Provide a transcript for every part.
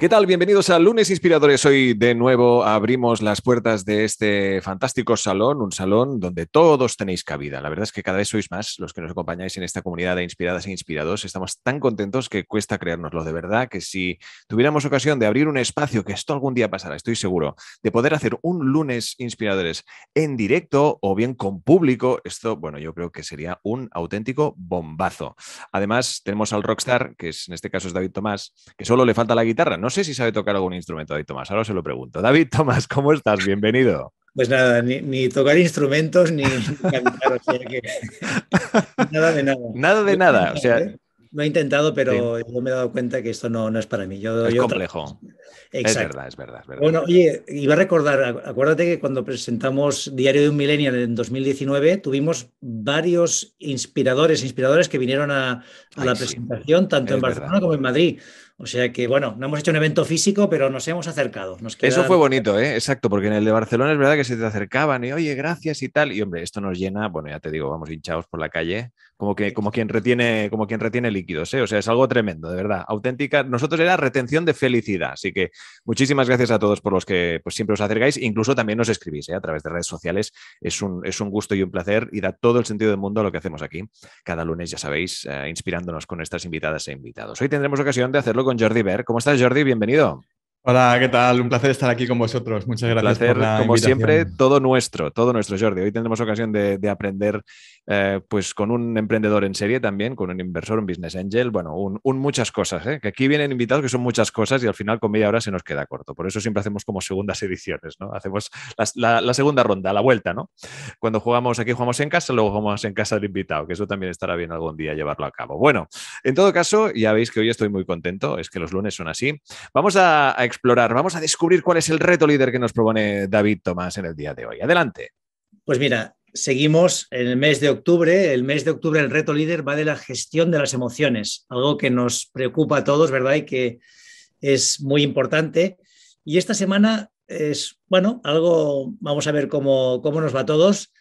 ¿Qué tal? Bienvenidos a Lunes Inspiradores. Hoy de nuevo abrimos las puertas de este fantástico salón, un salón donde todos tenéis cabida. La verdad es que cada vez sois más los que nos acompañáis en esta comunidad de inspiradas e inspirados. Estamos tan contentos que cuesta creérnoslo de verdad, que si tuviéramos ocasión de abrir un espacio, que esto algún día pasará, estoy seguro, de poder hacer un Lunes Inspiradores en directo o bien con público, esto, bueno, yo creo que sería un auténtico bombazo. Además, tenemos al rockstar, que es, en este caso es David Tomás, que solo le falta la guitarra, ¿no? No sé si sabe tocar algún instrumento David Tomás, ahora se lo pregunto. David Tomás, ¿cómo estás? Bienvenido. Pues nada, ni, tocar instrumentos ni cantar, nada de nada. Nada de nada, o sea... Lo ¿eh? he intentado, pero me he dado cuenta que esto no, no es para mí. Yo, es complejo. Es verdad, es verdad, Bueno, oye, iba a recordar, acuérdate que cuando presentamos Diario de un Millennial en 2019, tuvimos varios inspiradores, inspiradores que vinieron a, la presentación, tanto en Barcelona como en Madrid. O sea que, bueno, no hemos hecho un evento físico, pero nos hemos acercado. Eso fue bonito, ¿eh? Exacto, porque en el de Barcelona es verdad que se te acercaban y, oye, gracias y tal. Y, hombre, esto nos llena, bueno, ya te digo, vamos hinchados por la calle, como, que, como, quien, retiene, como quien retiene líquidos, ¿eh? O sea, es algo tremendo, de verdad, auténtica. Nosotros era retención de felicidad, así que Muchísimas gracias a todos por los que pues, siempre os acercáis, incluso también nos escribís ¿eh? a través de redes sociales. Es un, gusto y un placer y da todo el sentido del mundo a lo que hacemos aquí. Cada lunes, ya sabéis, eh, inspirándonos con nuestras invitadas e invitados. Hoy tendremos ocasión de hacerlo con Jordi Ver. ¿Cómo estás, Jordi? Bienvenido. Hola, ¿qué tal? Un placer estar aquí con vosotros. Muchas gracias. por la como siempre, todo nuestro, todo nuestro, Jordi. Hoy tendremos ocasión de, aprender eh, pues con un emprendedor en serie también, con un inversor, un business angel, bueno, un, muchas cosas, ¿eh? que aquí vienen invitados que son muchas cosas y al final con media hora se nos queda corto. Por eso siempre hacemos como segundas ediciones, ¿no? Hacemos la, segunda ronda, la vuelta, ¿no? Cuando jugamos aquí, jugamos en casa, luego jugamos en casa del invitado, que eso también estará bien algún día llevarlo a cabo. Bueno, en todo caso, ya veis que hoy estoy muy contento, es que los lunes son así. Vamos a explorar, vamos a descubrir cuál es el reto líder que nos propone David Tomás en el día de hoy. Adelante. Pues mira, seguimos en el mes de octubre. El mes de octubre el reto líder va de la gestión de las emociones, algo que nos preocupa a todos, ¿verdad? Y que es muy importante. Y esta semana es, bueno, algo, vamos a ver cómo, cómo nos va a todos.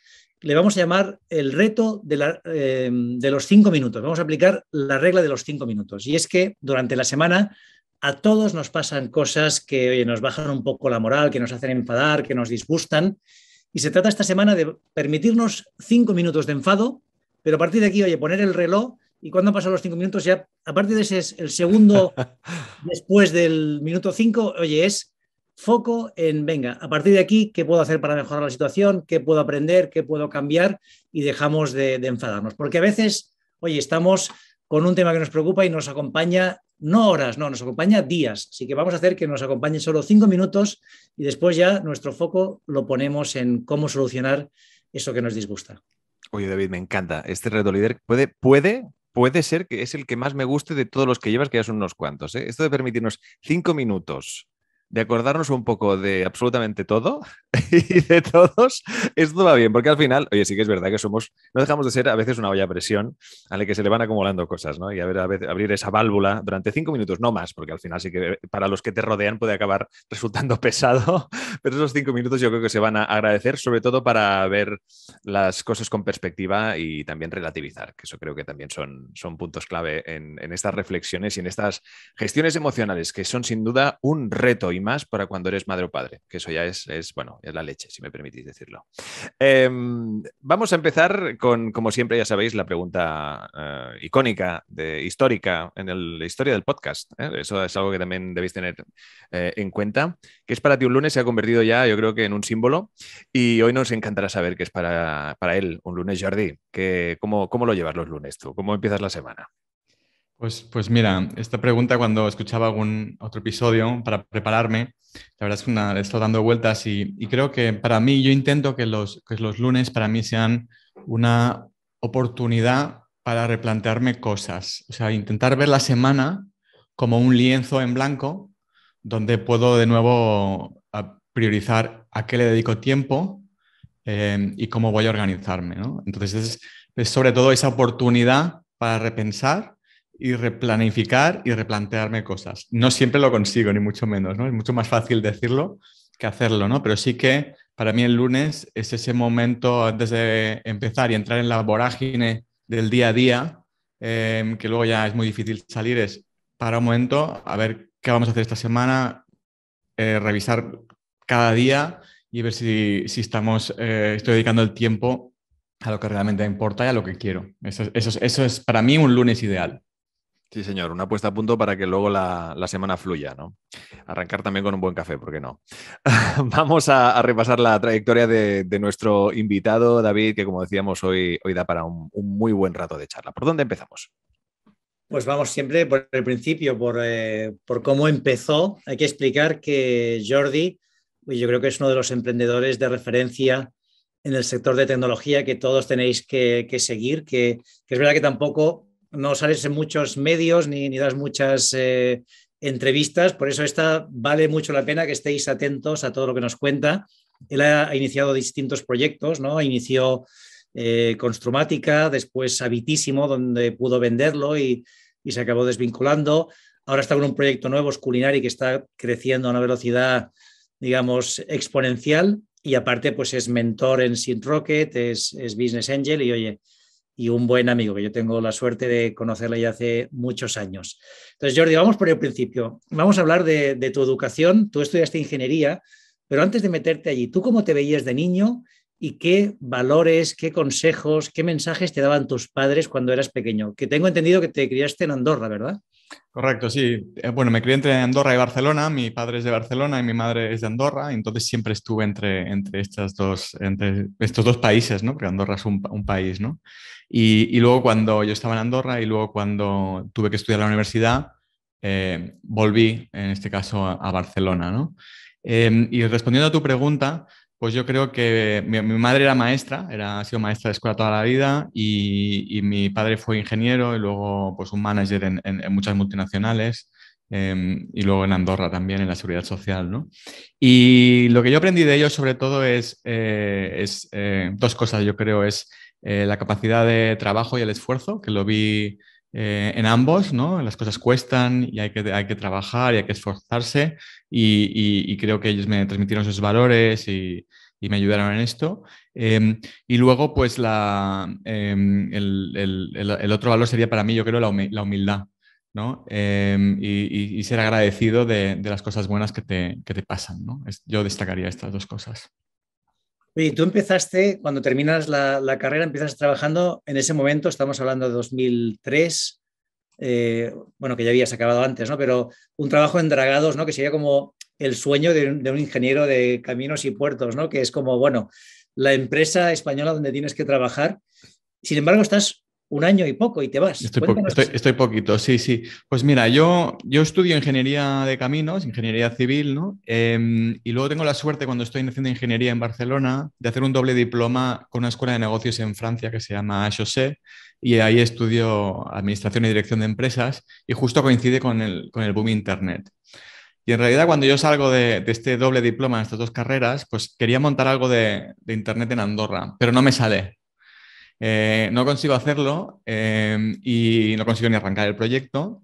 Le vamos a llamar el reto de eh, los cinco minutos. Vamos a aplicar la regla de los cinco minutos. Y es que durante la semana a todos nos pasan cosas que oye, nos bajan un poco la moral, que nos hacen enfadar, que nos disgustan. Y se trata esta semana de permitirnos cinco minutos de enfado, pero a partir de aquí, oye, poner el reloj y cuando han pasado los cinco minutos, ya, a partir de ese, el segundo después del minuto cinco, oye, es foco en, venga, a partir de aquí, ¿qué puedo hacer para mejorar la situación? ¿Qué puedo aprender? ¿Qué puedo cambiar? Y dejamos de, de enfadarnos, porque a veces, oye, estamos con un tema que nos preocupa y nos acompaña, no horas, no, nos acompaña días. Así que vamos a hacer que nos acompañen solo cinco minutos y después ya nuestro foco lo ponemos en cómo solucionar eso que nos disgusta. Oye, David, me encanta. Este reto líder puede, puede, puede ser que es el que más me guste de todos los que llevas, que ya son unos cuantos. ¿eh? Esto de permitirnos cinco minutos de acordarnos un poco de absolutamente todo y de todos, esto va bien, porque al final, oye, sí que es verdad que somos, no dejamos de ser a veces una olla a presión a la que se le van acumulando cosas, ¿no? Y a ver, a abrir esa válvula durante cinco minutos, no más, porque al final sí que para los que te rodean puede acabar resultando pesado, pero esos cinco minutos yo creo que se van a agradecer, sobre todo para ver las cosas con perspectiva y también relativizar, que eso creo que también son, son puntos clave en, en estas reflexiones y en estas gestiones emocionales, que son sin duda un reto más para cuando eres madre o padre, que eso ya es, es bueno, es la leche, si me permitís decirlo. Em, vamos a empezar con, como siempre, ya sabéis, la pregunta eh, icónica, de, histórica, en la historia del podcast. ¿eh? Eso es algo que también debéis tener eh, en cuenta, que es para ti un lunes, se ha convertido ya, yo creo que en un símbolo, y hoy nos encantará saber qué es para, él un lunes, Jordi. Que, ¿cómo, ¿Cómo lo llevas los lunes tú? ¿Cómo empiezas la semana? Pues, pues mira, esta pregunta cuando escuchaba algún otro episodio para prepararme, la verdad es que una, he dando vueltas y, creo que para mí yo intento que los, los lunes para mí sean una oportunidad para replantearme cosas, o sea, intentar ver la semana como un lienzo en blanco donde puedo de nuevo priorizar a qué le dedico tiempo em, y cómo voy a organizarme. Entonces es, es sobre todo esa oportunidad para repensar y replanificar y replantearme cosas. No siempre lo consigo, ni mucho menos, ¿no? Es mucho más fácil decirlo que hacerlo, ¿no? Pero sí que para mí el lunes es ese momento antes de empezar y entrar en la vorágine del día a día, em, que luego ya es muy difícil salir, es para un momento a ver qué vamos a hacer esta semana, eh, revisar cada día y ver si, estamos, eh, estoy dedicando el tiempo a lo que realmente importa y a lo que quiero. Eso, eso es para mí un lunes ideal. Sí, señor, una puesta a punto para que luego la, semana fluya, ¿no? Arrancar también con un buen café, ¿por qué no? Vamos a, repasar la trayectoria de, nuestro invitado, David, que como decíamos, hoy, hoy da para un, muy buen rato de charla. ¿Por dónde empezamos? Pues vamos siempre por el principio, por, eh, cómo empezó. Hay que explicar que Jordi, yo creo que es uno de los emprendedores de referencia en el sector de tecnología que todos tenéis que, seguir, que es verdad que tampoco no sales en muchos medios ni, ni das muchas eh, entrevistas, por eso esta vale mucho la pena que estéis atentos a todo lo que nos cuenta. Él ha, iniciado distintos proyectos, ¿no? Inició eh, con Construmática, después Habitísimo, donde pudo venderlo y, se acabó desvinculando. Ahora está con un proyecto nuevo, es Culinari, que está creciendo a una velocidad, digamos, exponencial. Y aparte, pues es mentor en Seed Rocket, es, es Business Angel y, oye, y un buen amigo que yo tengo la suerte de conocerle ya hace muchos años. Entonces, Jordi, vamos por el principio. Vamos a hablar de, de tu educación. Tú estudiaste ingeniería, pero antes de meterte allí, ¿tú cómo te veías de niño y qué valores, qué consejos, qué mensajes te daban tus padres cuando eras pequeño? Que tengo entendido que te criaste en Andorra, ¿verdad? Correcto, sí. Eh, bueno, me crié entre Andorra y Barcelona, mi padre es de Barcelona y mi madre es de Andorra, entonces siempre estuve entre, entre, estas entre estos dos países, ¿no? Porque Andorra es un, país, ¿no? Y, luego cuando yo estaba en Andorra y luego cuando tuve que estudiar la universidad, eh, volví, en este caso, a, Barcelona, ¿no? Eh, y respondiendo a tu pregunta, pues yo creo que mi, madre era maestra, era, ha sido maestra de escuela toda la vida y, mi padre fue ingeniero y luego pues un manager en, muchas multinacionales em, y luego en Andorra también, en la seguridad social. Y lo que yo aprendí de ellos sobre todo es, eh, es eh, dos cosas, yo creo, es eh, la capacidad de trabajo y el esfuerzo, que lo vi eh, en ambos, ¿no? Las cosas cuestan y hay que, hay que trabajar y hay que esforzarse y, creo que ellos me transmitieron sus valores y, me ayudaron en esto. Em, y luego, pues, la, em, el, el, otro valor sería para mí, yo creo, la, humildad, ¿no? Em, y, y, ser agradecido de, de, las cosas buenas que te, que te pasan, ¿no? yo destacaría estas dos cosas tú empezaste, cuando terminas la, carrera, empiezas trabajando, en ese momento, estamos hablando de 2003, eh, bueno, que ya habías acabado antes, ¿no? Pero un trabajo en dragados, ¿no? Que sería como el sueño de, de, un ingeniero de caminos y puertos, ¿no? Que es como, bueno, la empresa española donde tienes que trabajar. Sin embargo, estás un año y poco y te vas. Estoy, poquito, sí, sí. Pues mira, yo, yo estudio ingeniería de caminos, ingeniería civil, ¿no? Em, y luego tengo la suerte cuando estoy haciendo ingeniería en Barcelona de hacer un doble diploma con una escuela de negocios en Francia que se llama Chaussée y ahí estudio administración y dirección de empresas y justo coincide con el, con el boom internet. Y en realidad cuando yo salgo de, este doble diploma, de estas dos carreras, pues quería montar algo de internet en Andorra, pero no me sale eh, no consigo hacerlo em, y no consigo ni arrancar el proyecto.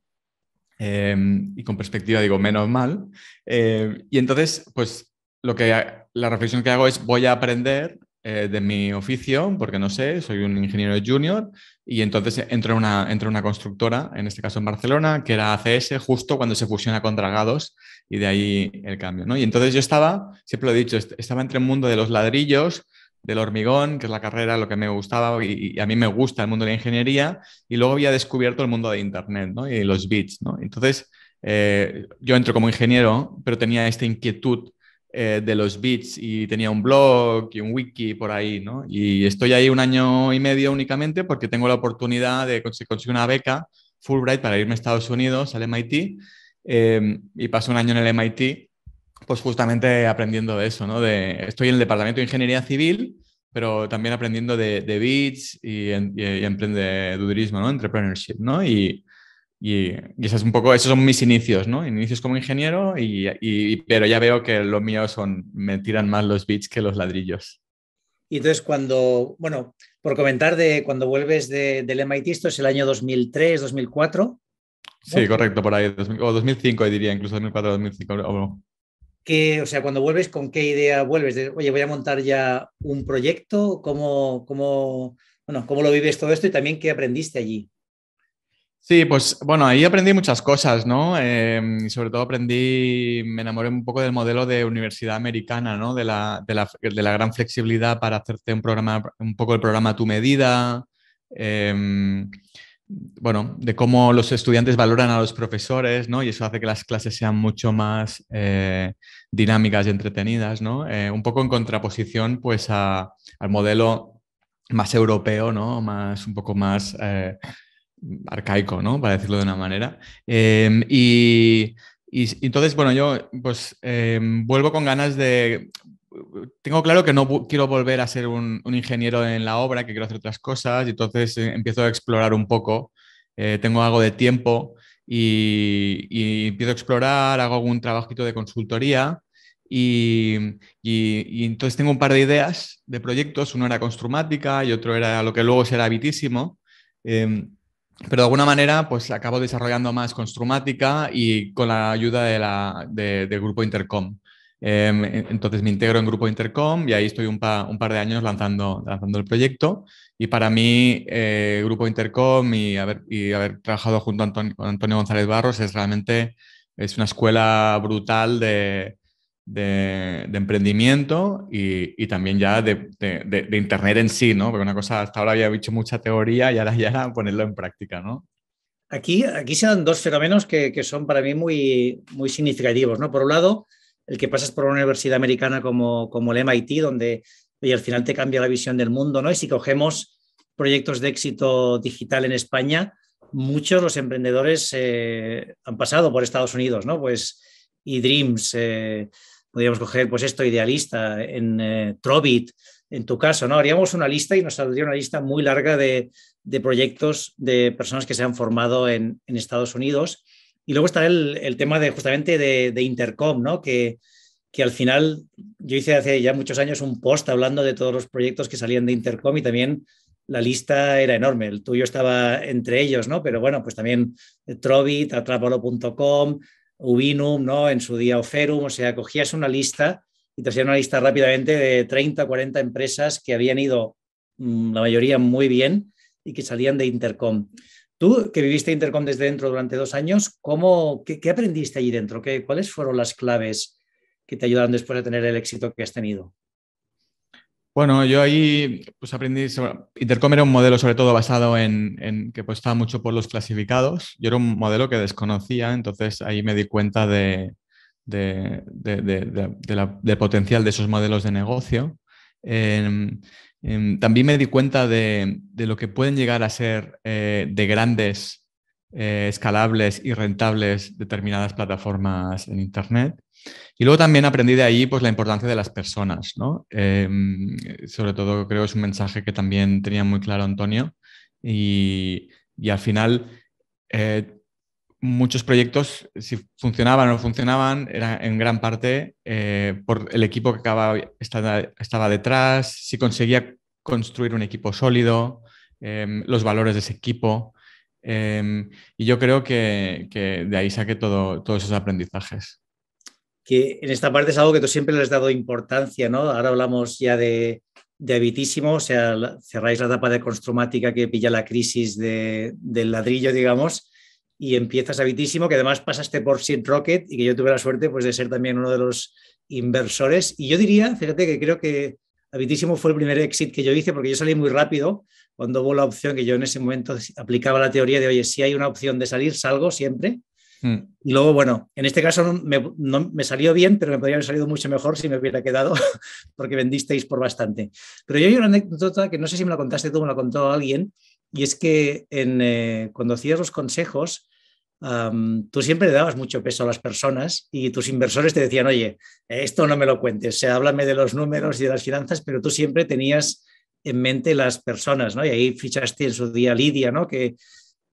Em, y con perspectiva digo, menos mal. Em, y entonces, pues lo que, la reflexión que hago es voy a aprender eh, de mi oficio, porque no sé, soy un ingeniero junior, y entonces entro en una, entro una constructora, en este caso en Barcelona, que era ACS, justo cuando se fusiona con Dragados, y de ahí el cambio. ¿no? Y entonces yo estaba, siempre lo he dicho, estaba entre el mundo de los ladrillos, del hormigón, que es la carrera, lo que me gustaba y, a mí me gusta el mundo de la ingeniería, y luego había descubierto el mundo de Internet ¿no? y los bits. ¿no? Entonces, eh, yo entro como ingeniero, pero tenía esta inquietud eh, de los bits y tenía un blog y un wiki por ahí, ¿no? Y estoy ahí un año y medio únicamente porque tengo la oportunidad de conseguir una beca Fulbright para irme a Estados Unidos, al MIT, eh, y paso un año en el MIT pues justamente aprendiendo de eso, ¿no? De, estoy en el Departamento de Ingeniería Civil, pero también aprendiendo de, BITS y, en, y, emprendedurismo, ¿no? Entrepreneurship, ¿no? Y, y, eso es un poco, esos son mis inicios, ¿no? Inicios como ingeniero, y, pero ya veo que lo mío son, me tiran más los bits que los ladrillos. Y entonces cuando, bueno, por comentar de cuando vuelves del MIT, esto es el año 2003, 2004. Sí, correcto, por ahí, o 2005 diría, incluso 2004, 2005 o sea, cuando vuelves, ¿con qué idea vuelves? oye, voy a montar ya un proyecto, ¿cómo, cómo, bueno, lo vives todo esto y también qué aprendiste allí? Sí, pues bueno, ahí aprendí muchas cosas, ¿no? Em, sobre todo aprendí, me enamoré un poco del modelo de universidad americana, ¿no? De la, gran flexibilidad para hacerte un programa, un poco el programa a tu medida. Em, bueno, de cómo los estudiantes valoran a los profesores, ¿no? Y eso hace que las clases sean mucho más eh, dinámicas y entretenidas, ¿no? Eh, un poco en contraposición, pues, al modelo más europeo, ¿no? Más, un poco más eh, arcaico, ¿no? Para decirlo de una manera. Em, y, y, entonces, bueno, yo, pues, em, vuelvo con ganas de tengo claro que no quiero volver a ser un, ingeniero en la obra, que quiero hacer otras cosas, y entonces eh, empiezo a explorar un poco, eh, tengo algo de tiempo y, empiezo a explorar, hago algún trabajito de consultoría y, entonces tengo un par de ideas de proyectos, uno era Construmática y otro era lo que luego será Bitísimo, Eh, em, pero de alguna manera, pues acabo desarrollando más Construmática y con la ayuda de la, de, del grupo Intercom. Em, entonces me integro en Grupo Intercom y ahí estoy un, par de años lanzando, lanzando, el proyecto. Y para mí, eh, Grupo Intercom y haber, y trabajado junto a Antonio, con Antonio González Barros es realmente es una escuela brutal de, emprendimiento y, también ya de, Internet en sí, ¿no? Porque una cosa, hasta ahora había dicho mucha teoría y ahora ya era ponerlo en práctica, ¿no? Aquí, aquí se dan dos fenómenos que, que, son para mí muy, muy significativos. ¿no? Por un lado, el que pasas por una universidad americana como, como el MIT, donde y al final te cambia la visión del mundo, ¿no? Y si cogemos proyectos de éxito digital en España, muchos los emprendedores eh, han pasado por Estados Unidos, ¿no? Pues y Dreams, eh, podríamos coger pues esto, Idealista, en eh, Trovit, en tu caso, ¿no? Haríamos una lista y nos saldría una lista muy larga de, proyectos de personas que se han formado en Estados Unidos y luego está el, tema de justamente de, Intercom, ¿no? Que, al final yo hice hace ya muchos años un post hablando de todos los proyectos que salían de Intercom y también la lista era enorme. El tuyo estaba entre ellos, ¿no? Pero bueno, pues también Trovit, atrapalo.com, Ubinum, ¿no? En su día Oferum, o sea, cogías una lista y te hacían una lista rápidamente de 30, 40 empresas que habían ido, mm, la mayoría muy bien, y que salían de Intercom. Tú, que viviste Intercom desde dentro durante dos años, ¿cómo, qué, aprendiste allí dentro? ¿Qué, ¿Cuáles fueron las claves que te ayudaron después de tener el éxito que has tenido? Bueno, yo ahí pues aprendí, sobre... Intercom era un modelo sobre todo basado en, en que pues, estaba mucho por los clasificados. Yo era un modelo que desconocía, entonces ahí me di cuenta de, de, de, de del potencial de esos modelos de negocio. Em, Em, también me di cuenta de, lo que pueden llegar a ser eh, de grandes, eh, escalables y rentables determinadas plataformas en Internet. Y luego también aprendí de ahí pues, la importancia de las personas. ¿no? Em, sobre todo creo que es un mensaje que también tenía muy claro Antonio. Y, al final eh, muchos proyectos, si funcionaban o no funcionaban, era en gran parte eh, por el equipo que estaba, detrás, si conseguía construir un equipo sólido, em, los valores de ese equipo. Em, y yo creo que, de ahí saqué todo, todos esos aprendizajes. Que en esta parte es algo que tú siempre le has dado importancia, ¿no? Ahora hablamos ya de, de habitísimo, o sea, cerráis la etapa de construmática que pilla la crisis del ladrillo, digamos y empiezas habitísimo, que además pasaste por Seed Rocket y que yo tuve la suerte pues, de ser también uno de los inversores. Y yo diría, fíjate que creo que habitísimo fue el primer exit que yo hice porque yo salí muy rápido cuando hubo la opción que yo en ese momento aplicaba la teoría de, oye, si hay una opción de salir, salgo siempre. Hmm. Y luego, bueno, en este caso me, no, me salió bien, pero me podría haber salido mucho mejor si me hubiera quedado, porque vendisteis por bastante. Pero yo hay una anécdota que no sé si me la contaste tú, me la contó alguien, y es que eh, cuando hacías los consejos, tú siempre le dabas mucho peso a las personas y tus inversores te decían, oye, esto no me lo cuentes, háblame de los números y de las finanzas, pero tú siempre tenías en mente las personas, ¿no? Y ahí fichaste en su día Lidia, ¿no? Que,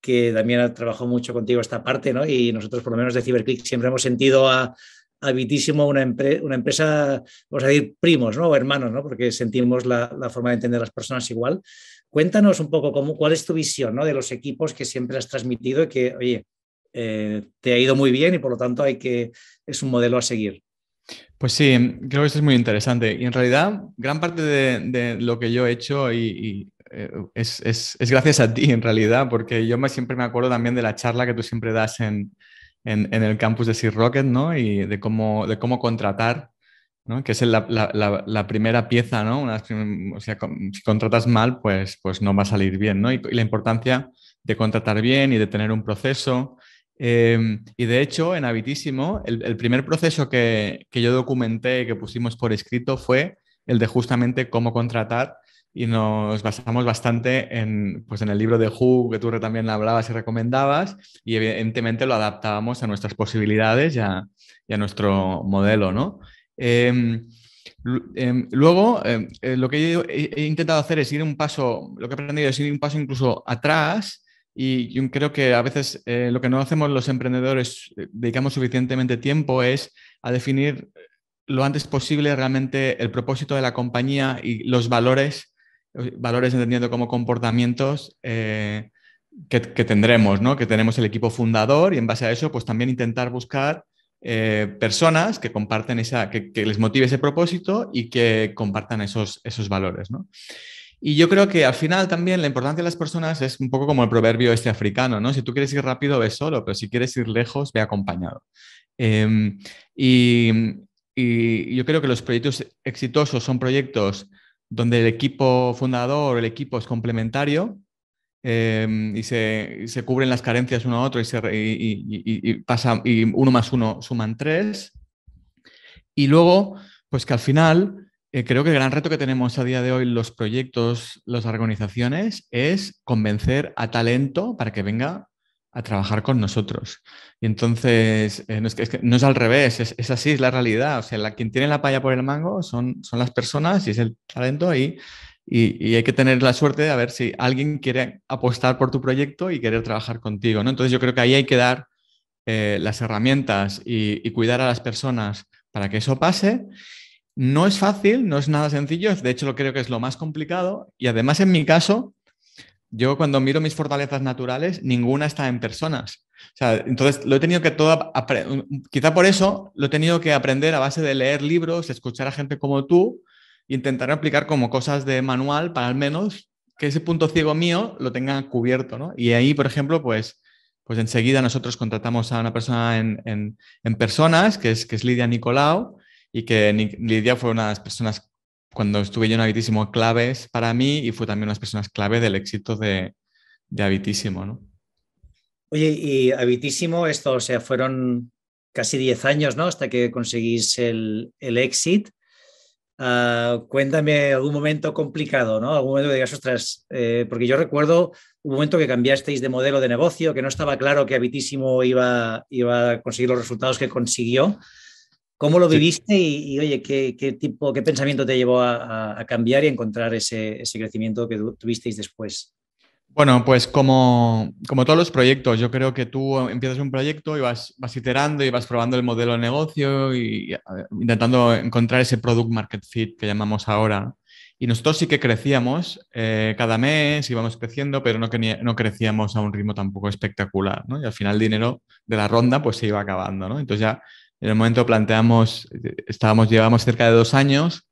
que también trabajó mucho contigo esta parte, ¿no? Y nosotros, por lo menos de Cyberclick, siempre hemos sentido a, habitísimo una, empresa, vamos a decir, primos ¿no? o hermanos, ¿no? porque sentimos la, forma de entender las personas igual. Cuéntanos un poco cómo, cuál es tu visión ¿no? de los equipos que siempre has transmitido y que, oye, eh, te ha ido muy bien y por lo tanto hay que, es un modelo a seguir. Pues sí, creo que esto es muy interesante. Y en realidad, gran parte de, lo que yo he hecho y, eh, es, es, es, gracias a ti, en realidad, porque yo siempre me acuerdo también de la charla que tú siempre das en, en, el campus de Sea Rocket, ¿no? Y de cómo, de cómo contratar, ¿no? Que es la, la, primera pieza, ¿no? o sea, si contratas mal, pues, pues no va a salir bien, ¿no? Y, la importancia de contratar bien y de tener un proceso. Em, y de hecho, en Habitísimo, el, el primer proceso que, que, yo documenté que pusimos por escrito fue el de justamente cómo contratar y nos basamos bastante en, pues en el libro de Who, que tú también hablabas y recomendabas, y evidentemente lo adaptábamos a nuestras posibilidades y a, nuestro modelo, em, em, luego, em, eh, lo que he, intentado hacer es ir un paso, lo que he aprendido es ir un paso incluso atrás, y yo creo que a veces eh, lo que no hacemos los emprendedores, eh, dedicamos suficientemente tiempo, es a definir lo antes posible realmente el propósito de la compañía y los valores valores entendiendo como comportamientos eh, que, tendremos, Que tenemos el equipo fundador y en base a eso, pues también intentar buscar eh, personas que comparten esa, que, les motive ese propósito y que compartan esos, esos valores, Y yo creo que al final también la importancia de las personas es un poco como el proverbio este africano, Si tú quieres ir rápido, ve solo, pero si quieres ir lejos, ve acompañado. Em, y yo creo que los proyectos exitosos son proyectos donde el equipo fundador, el equipo es complementario em, y, se, cubren las carencias uno a otro y, se, y, pasa, y uno más uno suman tres. Y luego, pues que al final, eh, creo que el gran reto que tenemos a día de hoy los proyectos, las organizaciones, es convencer a talento para que venga a trabajar con nosotros. Y entonces, eh, no, es al revés, es, así, es la realidad. O sea, la, quien tiene la palla por el mango son, son las personas y es el talento ahí. y, hay que tener la suerte de ver si alguien quiere apostar por tu proyecto y querer trabajar contigo. ¿no? Entonces yo creo que ahí hay que dar eh, las herramientas y, y cuidar a las personas para que eso pase. No es fácil, no es nada sencillo, de hecho lo creo que es lo más complicado y además en mi caso yo cuando miro mis fortalezas naturales, ninguna está en personas. O entonces lo he tenido que todo, quizá por eso lo he tenido que aprender a base de leer libros, escuchar a gente como tú, e intentar aplicar como cosas de manual para al menos que ese punto ciego mío lo tenga cubierto, Y ahí, por ejemplo, pues, pues enseguida nosotros contratamos a una persona en, personas, que es, que es Lidia Nicolau, y que Lidia fue una de las personas cuando estuve yo en Habitísimo, claves para mí y fue también unas personas clave del éxito de, de Habitísimo, ¿no? Oye, y Habitísimo, esto, o sea, fueron casi 10 años, ¿no? Hasta que conseguís el, el ah, cuéntame algún momento complicado, ¿no? Algún momento que digas, ostras, eh", porque yo recuerdo un momento que cambiasteis de modelo de negocio, que no estaba claro que Habitísimo iba, iba a conseguir los resultados que consiguió. ¿Cómo lo viviste y, oye, ¿qué, tipo, qué pensamiento te llevó a, cambiar y encontrar ese, crecimiento que tuvisteis después? Bueno, pues como, como, todos los proyectos, yo creo que tú empiezas un proyecto y vas, iterando y vas probando el modelo de negocio y, intentando encontrar ese product market fit que llamamos ahora. Y nosotros sí que crecíamos eh, cada mes, íbamos creciendo, pero no, no crecíamos a un ritmo tampoco espectacular, Y al final el dinero de la ronda pues se iba acabando, ¿no? Entonces ya en el momento planteamos, estábamos, llevamos cerca de dos años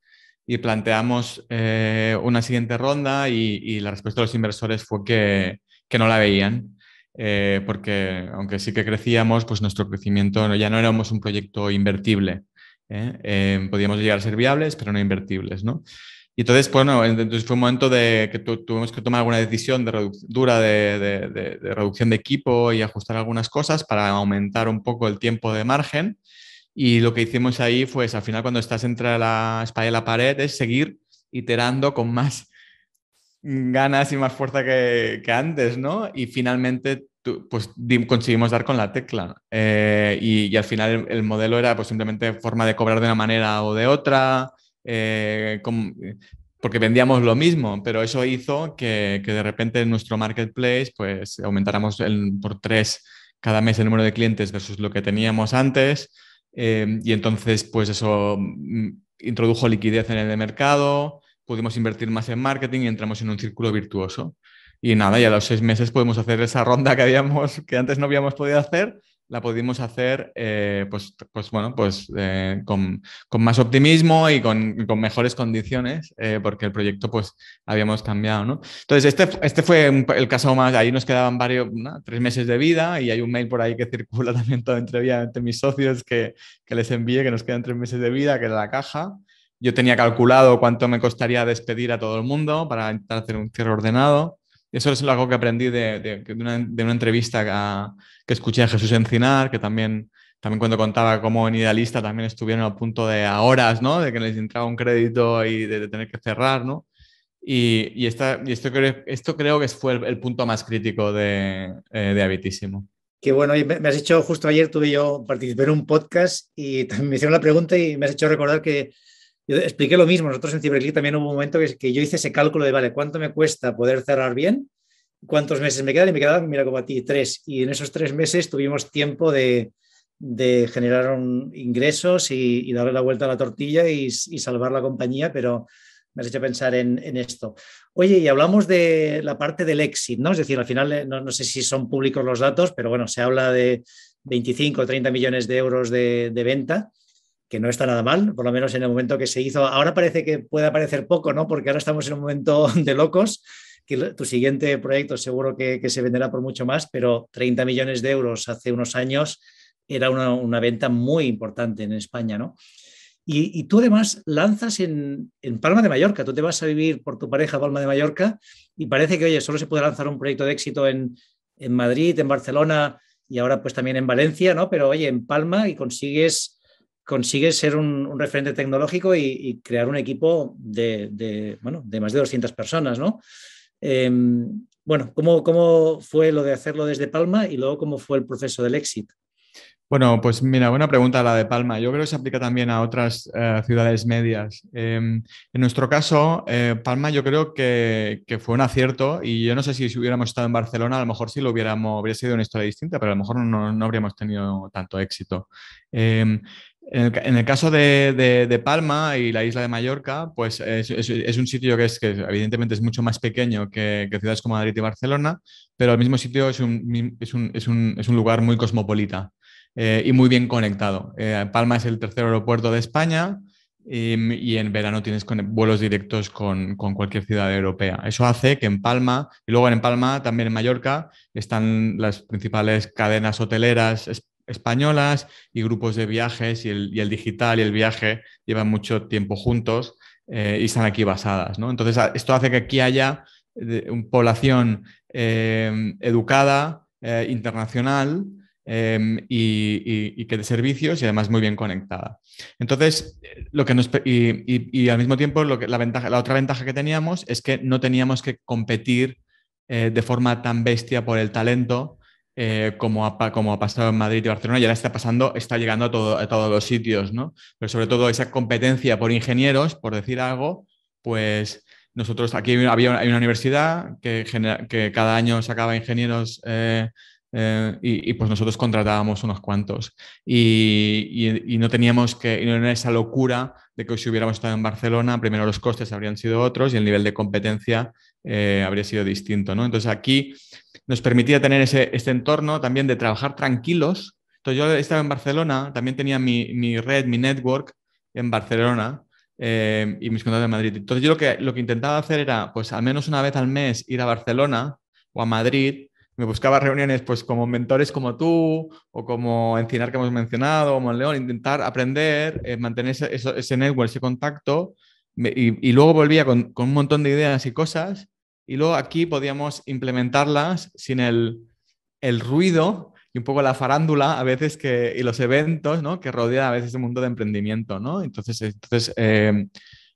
y planteamos eh, una siguiente ronda y, la respuesta de los inversores fue que, no la veían. Eh, porque aunque sí que crecíamos, pues nuestro crecimiento ya no éramos un proyecto invertible. ¿eh? podíamos llegar a ser viables, pero no invertibles. ¿no? Y entonces, bueno, entonces fue un momento de que tuvimos que tomar alguna decisión de dura de, reducción de equipo y ajustar algunas cosas para aumentar un poco el tiempo de margen. Y lo que hicimos ahí fue, al final, cuando estás entre la espalda y la pared, es seguir iterando con más ganas y más fuerza que, antes, ¿no? Y finalmente pues conseguimos dar con la tecla. Eh, y, al final el, el, modelo era pues simplemente forma de cobrar de una manera o de otra, eh, eh, porque vendíamos lo mismo, pero eso hizo que, de repente en nuestro marketplace pues aumentáramos por tres cada mes el número de clientes versus lo que teníamos antes eh, y entonces pues eso mm, introdujo liquidez en el mercado, pudimos invertir más en marketing y entramos en un círculo virtuoso. Y nada, ya a los seis meses podemos hacer esa ronda que, habíamos, que antes no habíamos podido hacer la pudimos hacer eh, pues, pues, bueno, pues, eh, con, con, más optimismo y con, con mejores condiciones, eh, porque el proyecto pues, habíamos cambiado. ¿no? Entonces, este, este fue el caso más, ahí nos quedaban varios, tres meses de vida y hay un mail por ahí que circula también toda entrevista entre mis socios que, que les envíe que nos quedan tres meses de vida, que es la caja. Yo tenía calculado cuánto me costaría despedir a todo el mundo para intentar hacer un cierre ordenado. Eso es algo que aprendí de, de, una, de una, entrevista a, que escuché a Jesús Encinar, que también, también cuando contaba cómo en Idealista también estuvieron a punto de a horas, ¿no? De que les entraba un crédito y de, tener que cerrar, ¿no? Y, y, esta, y esto, creo, esto creo que fue el, punto más crítico de, eh, de Habitísimo. Que bueno, me, me has hecho justo ayer, tuve yo, participé en un podcast y me hicieron la pregunta y me has hecho recordar que yo expliqué lo mismo. Nosotros en Ciberclick también hubo un momento que, que yo hice ese cálculo de, vale, ¿cuánto me cuesta poder cerrar bien? cuántos meses me quedan y me quedaban, mira como a ti, tres. Y en esos tres meses tuvimos tiempo de, generar ingresos y, darle la vuelta a la tortilla y, salvar la compañía, pero me has hecho pensar en, esto. Oye, y hablamos de la parte del exit, ¿no? Es decir, al final, eh, no, sé si son públicos los datos, pero bueno, se habla de 25 o 30 millones de euros de, venta que no está nada mal, por lo menos en el momento que se hizo. Ahora parece que puede parecer poco, ¿no? Porque ahora estamos en un momento de locos, tu siguiente proyecto seguro que, se venderá por mucho más, pero 30 millones de euros hace unos años era una, venta muy importante en España, ¿no? Y, tú además lanzas en, Palma de Mallorca, tú te vas a vivir por tu pareja Palma de Mallorca y parece que, oye, solo se puede lanzar un proyecto de éxito en, Madrid, en Barcelona y ahora pues también en Valencia, ¿no? Pero oye, en Palma y consigues, consigues ser un, referente tecnológico y, crear un equipo de, de, de más de 200 personas, ¿no? Em, bueno, ¿cómo, ¿cómo fue lo de hacerlo desde Palma y luego cómo fue el proceso del éxito? Bueno, pues mira, buena pregunta la de Palma. Yo creo que se aplica también a otras eh, ciudades medias. Em, en nuestro caso, eh, Palma yo creo que, fue un acierto y yo no sé si, si hubiéramos estado en Barcelona, a lo mejor sí lo hubiéramos, hubiera sido una historia distinta, pero a lo mejor no, no habríamos tenido tanto éxito. Em, en el, caso de, Palma y la isla de Mallorca, pues es, un sitio que, evidentemente es mucho más pequeño que, ciudades como Madrid y Barcelona, pero al mismo sitio es un, es lugar muy cosmopolita eh, y muy bien conectado. Eh, Palma es el tercer aeropuerto de España, y en verano tienes vuelos directos con, con, cualquier ciudad europea. Eso hace que en Palma, y luego en Palma, también en Mallorca, están las principales cadenas hoteleras españolas y grupos de viajes y el, digital y el viaje llevan mucho tiempo juntos eh, y están aquí basadas. Entonces, esto hace que aquí haya una población eh, educada, eh, internacional em, y, que de servicios y además muy bien conectada. Entonces, lo que nos, y, al mismo tiempo, la, ventaja, la otra ventaja que teníamos es que no teníamos que competir de forma tan bestia por el talento eh, como, ha, como, ha, pasado en Madrid y Barcelona, ya está pasando, está llegando a, a, todos los sitios, ¿no? Pero sobre todo esa competencia por ingenieros, por decir algo, pues nosotros aquí había, hay una universidad que, genera, que cada año sacaba ingenieros. Eh, eh, y, pues nosotros contratábamos unos cuantos y, no teníamos que, y no era esa locura de que si hubiéramos estado en Barcelona, primero los costes habrían sido otros y el nivel de competencia habría sido distinto, ¿no? Entonces aquí nos permitía tener ese, este entorno también de trabajar tranquilos. Entonces yo estaba en Barcelona, también tenía mi, red, mi network en Barcelona eh, y mis contactos en Madrid. Entonces yo lo que, lo que intentaba hacer era, pues al menos una vez al mes, ir a Barcelona o a Madrid. Me buscaba reuniones pues como mentores como tú o como Encinar que hemos mencionado, como León, intentar aprender, eh, mantener ese, ese, network, ese contacto. Y, luego volvía con, con un montón de ideas y cosas y luego aquí podíamos implementarlas sin el, el ruido y un poco la farándula a veces que, y los eventos ¿no? que rodea a veces el mundo de emprendimiento. ¿no? Entonces, entonces eh,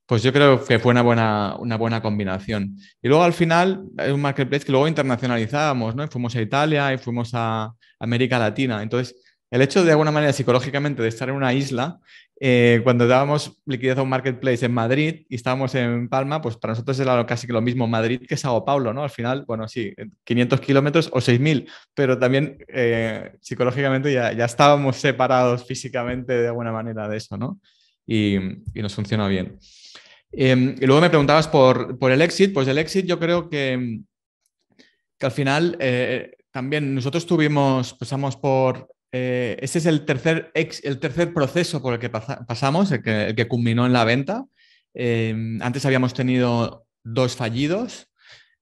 pues yo creo que fue una buena, una buena combinación. Y luego al final es un marketplace que luego internacionalizábamos, ¿no? fuimos a Italia y fuimos a América Latina. Entonces, el hecho de alguna manera psicológicamente de estar en una isla, eh, cuando dábamos liquidez a un marketplace en Madrid y estábamos en Palma, pues para nosotros era casi que lo mismo Madrid que Sao Paulo, ¿no? Al final, bueno, sí, 500 kilómetros o 6.000, pero también eh, psicológicamente ya, ya, estábamos separados físicamente de alguna manera de eso, ¿no? Y, nos funciona bien. Em, y luego me preguntabas por, por, el exit, pues el exit yo creo que, que al final eh, también nosotros tuvimos, pasamos por eh, ese es el tercer, el tercer proceso por el que pasamos, el que, culminó en la venta. Em, antes habíamos tenido dos fallidos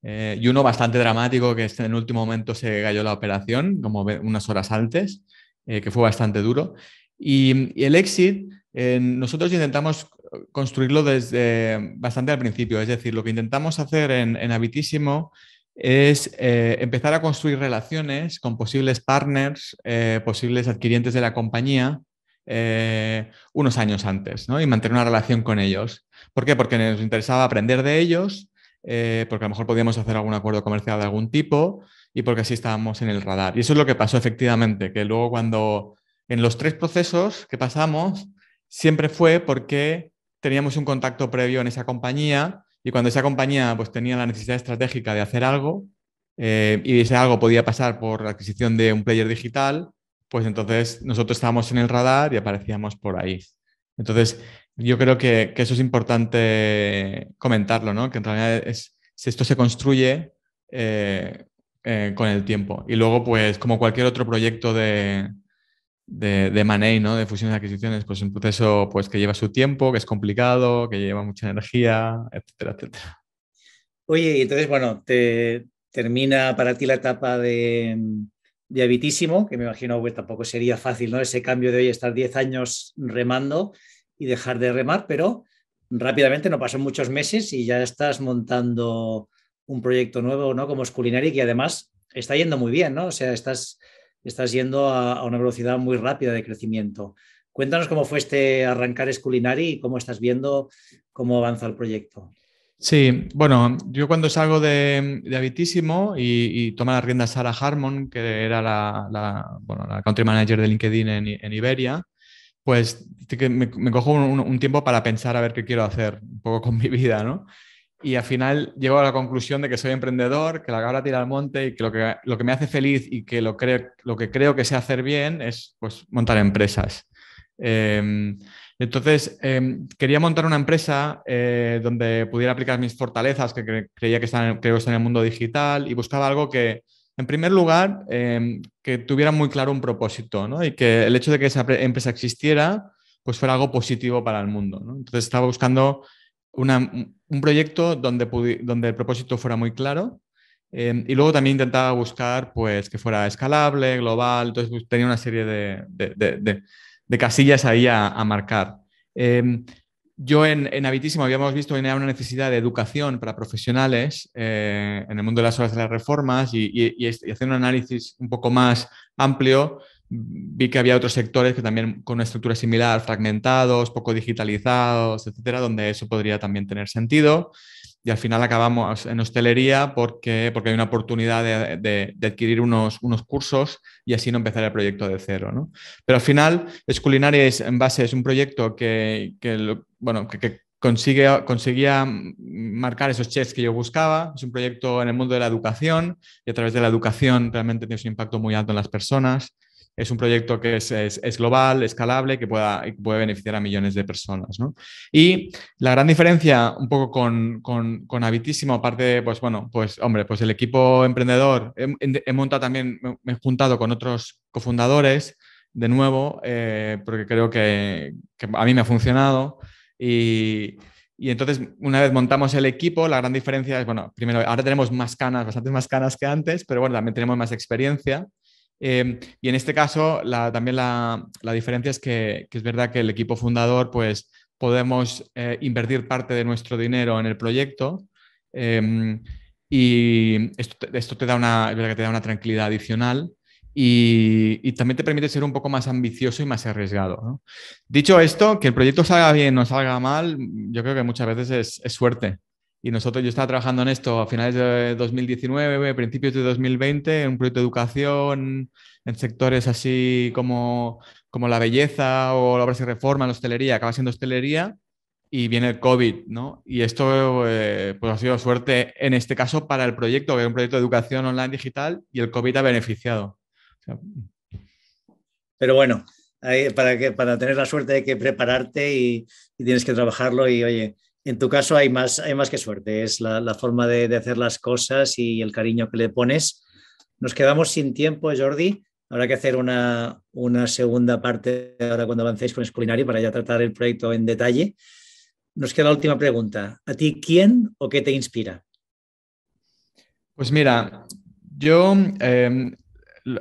eh, y uno bastante dramático que en el último momento se cayó la operación, como unas horas antes, eh, que fue bastante duro. Y, el exit, nosotros intentamos construirlo desde bastante al principio, es decir, lo que intentamos hacer en, en Habitísimo es eh, empezar a construir relaciones con posibles partners, eh, posibles adquirientes de la compañía, eh, unos años antes, ¿no? Y mantener una relación con ellos. ¿Por qué? Porque nos interesaba aprender de ellos, porque a lo mejor podíamos hacer algún acuerdo comercial de algún tipo y porque así estábamos en el radar. Y eso es lo que pasó efectivamente, que luego cuando en los tres procesos que pasamos, siempre fue porque teníamos un contacto previo en esa compañía y cuando esa compañía pues, tenía la necesidad estratégica de hacer algo eh, y ese algo podía pasar por la adquisición de un player digital, pues entonces nosotros estábamos en el radar y aparecíamos por ahí. Entonces, yo creo que, eso es importante comentarlo, ¿no? que en realidad esto se construye eh, eh, con el tiempo. Y luego, pues como cualquier otro proyecto de, de, de ¿no? De fusiones y adquisiciones, pues un proceso pues, que lleva su tiempo, que es complicado, que lleva mucha energía, etcétera, etcétera. Oye, y entonces, bueno, te termina para ti la etapa de, de habitísimo, que me imagino pues, tampoco sería fácil, ¿no? Ese cambio de hoy estar 10 años remando y dejar de remar, pero rápidamente no pasan muchos meses y ya estás montando un proyecto nuevo, ¿no? Como es y que además está yendo muy bien, ¿no? O sea, estás estás yendo a, una velocidad muy rápida de crecimiento. Cuéntanos cómo fue este arrancar esculinari y cómo estás viendo cómo avanza el proyecto. Sí, bueno, yo cuando salgo de, de Habitísimo y, y, toma las riendas Sara Harmon, que era la, country manager de LinkedIn en, Iberia, pues me, cojo un, un, tiempo para pensar a ver qué quiero hacer un poco con mi vida, ¿no? y al final llego a la conclusión de que soy emprendedor, que la cabra tira al monte y que lo que, lo que me hace feliz y que lo, lo que creo que sé hacer bien es pues, montar empresas. Em, entonces, em, quería montar una empresa eh, donde pudiera aplicar mis fortalezas que creía que están, creo que están en el mundo digital y buscaba algo que, en primer lugar, em, que tuviera muy claro un propósito ¿no? y que el hecho de que esa empresa existiera pues fuera algo positivo para el mundo. Entonces, estaba buscando un proyecto donde, el propósito fuera muy claro. Em, y luego también intentaba buscar pues, que fuera escalable, global, entonces pues, tenía una serie de, de, de, casillas ahí a, marcar. Em, yo en, en, Habitísimo habíamos visto que una necesidad de educación para profesionales eh, en el mundo de las horas de las reformas y, y hacer un análisis un poco más amplio vi que había otros sectores que también con una estructura similar, fragmentados, poco digitalizados, etcétera, donde eso podría también tener sentido. Y al final acabamos en hostelería porque, porque hay una oportunidad de, de, adquirir unos, unos, cursos y así no empezar el proyecto de cero. ¿no? Pero al final, es es, en base es un proyecto que, que bueno, que, Consigue, conseguía marcar esos chefs que yo buscaba. Es un proyecto en el mundo de la educación y a través de la educación realmente tiene un impacto muy alto en las personas es un proyecto que es, global, escalable, que pueda, puede beneficiar a millones de personas. ¿no? Y la gran diferencia un poco con, con, Habitísimo, aparte pues bueno, pues hombre, pues el equipo emprendedor, he, montado también, me he juntado con otros cofundadores de nuevo, eh, porque creo que, a mí me ha funcionado. Y, y, entonces, una vez montamos el equipo, la gran diferencia es, bueno, primero, ahora tenemos más canas, bastante más canas que antes, pero bueno, también tenemos más experiencia. Em, y en este caso, también la, diferencia es que, es verdad que el equipo fundador, pues podemos eh, invertir parte de nuestro dinero en el proyecto em, y esto, te, da una, te da una tranquilidad adicional. Y, también te permite ser un poco más ambicioso y más arriesgado. Dicho esto, que el proyecto salga bien o salga mal, yo creo que muchas veces es suerte. Y nosotros, yo estaba trabajando en esto a finales de 2019, principios de 2020, en un proyecto de educación, en sectores así como, como la belleza o la obra se reforma, la hostelería, acaba siendo hostelería y viene el COVID, ¿no? Y esto eh, pues ha sido suerte en este caso para el proyecto, que es un proyecto de educación online digital y el COVID ha beneficiado. Pero bueno, para, que, para tener la suerte hay que prepararte y, y tienes que trabajarlo y oye, en tu caso hay más, hay más que suerte, es la, forma de, hacer las cosas y el cariño que le pones. Nos quedamos sin tiempo, Jordi. Habrá que hacer una, segunda parte ahora cuando avancéis con Esculinario para ya tratar el proyecto en detalle. Nos queda la última pregunta. ¿A ti quién o qué te inspira? Pues mira, yo, em,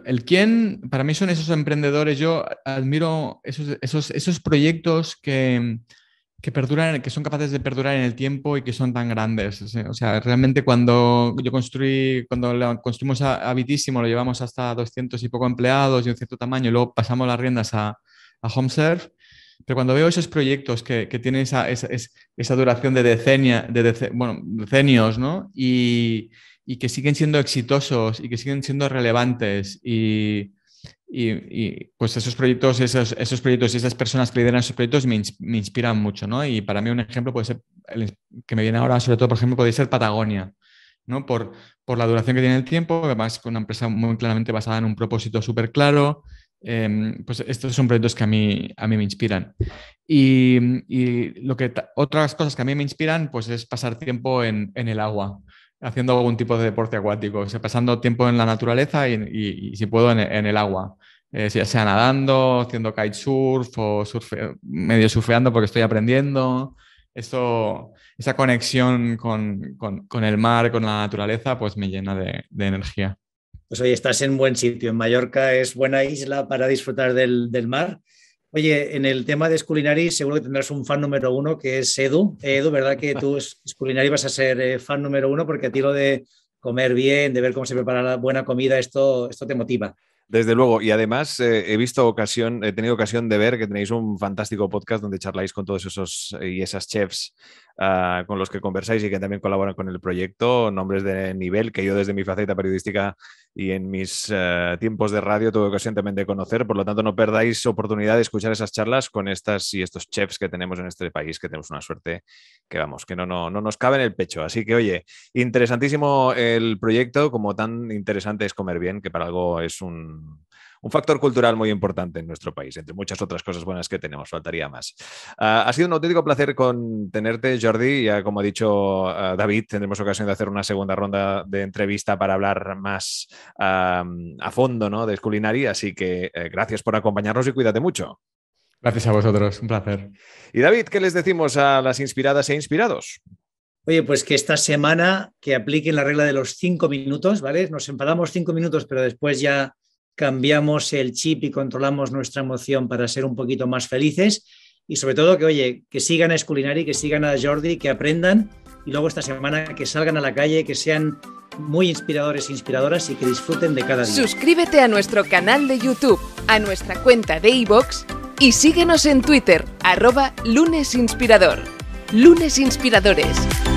el quién, para mí son esos emprendedores, yo admiro esos, esos, esos proyectos que que perduran, que son capaces de perdurar en el tiempo y que son tan grandes. O sea, realmente cuando yo construí, cuando lo construimos Habitísimo, lo llevamos hasta 200 y poco empleados y un cierto tamaño, y luego pasamos las riendas a, a HomeServe. Pero cuando veo esos proyectos que, que tienen esa, esa, duración de, decenia, de bueno, decenios, ¿no? Y, y que siguen siendo exitosos y que siguen siendo relevantes y, y, pues esos proyectos, esos, esos proyectos y esas personas que lideran esos proyectos me, inspiran mucho, ¿no? Y para mí un ejemplo puede ser, que me viene ahora sobre todo, por ejemplo, puede ser Patagonia, ¿no? Por, por la duración que tiene el tiempo, además con una empresa muy claramente basada en un propósito súper claro, em, pues estos son proyectos que a mí, a mí me inspiran. Y, lo que otras cosas que a mí me inspiran, pues es pasar tiempo en, en el agua haciendo algún tipo de deporte acuático, pasando tiempo en la naturaleza y, si puedo en, el agua, eh, sea nadando, haciendo kitesurf o medio surfeando porque estoy aprendiendo. Esto, esa conexión con, con, con, el mar, con la naturaleza, pues me llena de, de energía. Pues hoy estás en buen sitio, en Mallorca es buena isla para disfrutar del, del mar Oye, en el tema de Sculinari seguro que tendrás un fan número uno que es Edu. Edu, ¿verdad que tú Sculinari vas a ser eh, fan número uno? Porque a ti lo de comer bien, de ver cómo se prepara la buena comida, esto, esto te motiva. Desde luego, y además eh, he visto ocasión, he tenido ocasión de ver que tenéis un fantástico podcast donde charláis con todos esos eh, y esas chefs ah, con los que conversáis y que también colaboran con el proyecto, nombres de nivel que yo desde mi faceta periodística y en mis eh, tiempos de radio tuve de conocer. Por lo tanto, no perdáis oportunidad de escuchar esas charlas con estas y estos chefs que tenemos en este país, que tenemos una suerte que vamos, que no, no nos cabe en el pecho. Así que, oye, interesantísimo el proyecto, como tan interesante es comer bien, que para algo es un un factor cultural muy importante en nuestro país, entre muchas otras cosas buenas que tenemos, faltaría más. Ah, ha sido un auténtico placer con tenerte, Jordi. Ya como ha dicho ah, David, tendremos ocasión de hacer una segunda ronda de entrevista para hablar más a fondo ¿no? de Sculinari, así que eh, gracias por acompañarnos y cuídate mucho. Gracias a vosotros, un placer. Y David, ¿qué les decimos a las inspiradas e inspirados? Oye, pues que esta semana que apliquen la regla de los cinco minutos, ¿vale? Nos empadamos cinco minutos, pero después ya cambiamos el chip y controlamos nuestra emoción para ser un poquito más felices y sobre todo que, oye, que sigan a Esculinari, que sigan a Jordi, que aprendan y luego esta semana que salgan a la calle, que sean muy inspiradores e inspiradoras y que disfruten de cada día. Suscríbete a nuestro canal de YouTube, a nuestra cuenta de iBox y síguenos en Twitter, arroba lunesinspirador. Lunes Inspiradores.